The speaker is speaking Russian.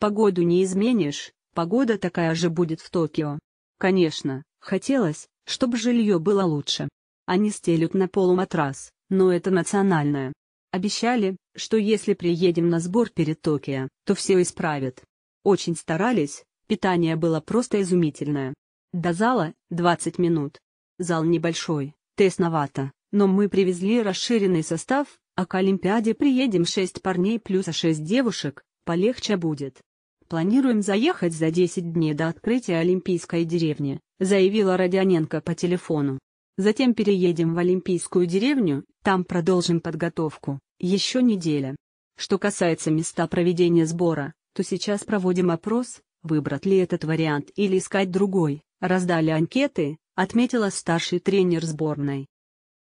Погоду не изменишь, погода такая же будет в Токио. Конечно, хотелось, чтобы жилье было лучше. Они стелют на полу матрас, но это национальное. Обещали, что если приедем на сбор перед Токио, то все исправят. Очень старались, питание было просто изумительное. До зала – 20 минут. Зал небольшой, тесновато, но мы привезли расширенный состав, а к Олимпиаде приедем 6 парней плюс 6 девушек, полегче будет планируем заехать за 10 дней до открытия Олимпийской деревни», заявила Родионенко по телефону. «Затем переедем в Олимпийскую деревню, там продолжим подготовку, еще неделя». Что касается места проведения сбора, то сейчас проводим опрос, выбрать ли этот вариант или искать другой. Раздали анкеты, отметила старший тренер сборной.